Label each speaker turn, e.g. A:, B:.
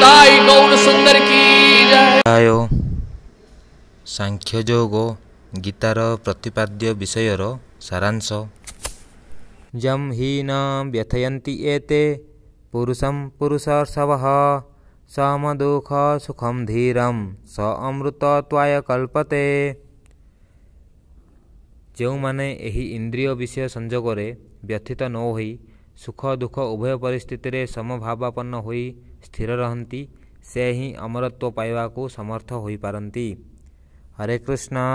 A: ଦାଇ ଗୌର ସୁନ୍ଦର କି
B: ଆୟ ସାଂଖ୍ୟ ଯୋଗ ଗୀତାର ପ୍ରତିପାଦ୍ୟ ବିଷୟର ସାରାଂଶ ଯମ୍ ହୀନ ବ୍ୟଥୟନ୍ତି ଏତେ ପୁରୁଷଂ ପୁରୁଷର୍ଷବ ସମ ଦୁଃଖ ସୁଖମ ଧୀରମ ସ ଅମୃତ ତ୍ୱାୟ କଳ୍ପତେ ଯେଉଁମାନେ ଏହି ଇନ୍ଦ୍ରିୟ ବିଷୟ ସଂଯୋଗରେ ବ୍ୟଥିତ ନ ହୋଇ ସୁଖ ଦୁଃଖ ଉଭୟ ପରିସ୍ଥିତିରେ ସମଭାବାପନ୍ନ ହୋଇ स्थिर रहती से ही अमरत्व पाइबा समर्थ हो पारती हरे कृष्णा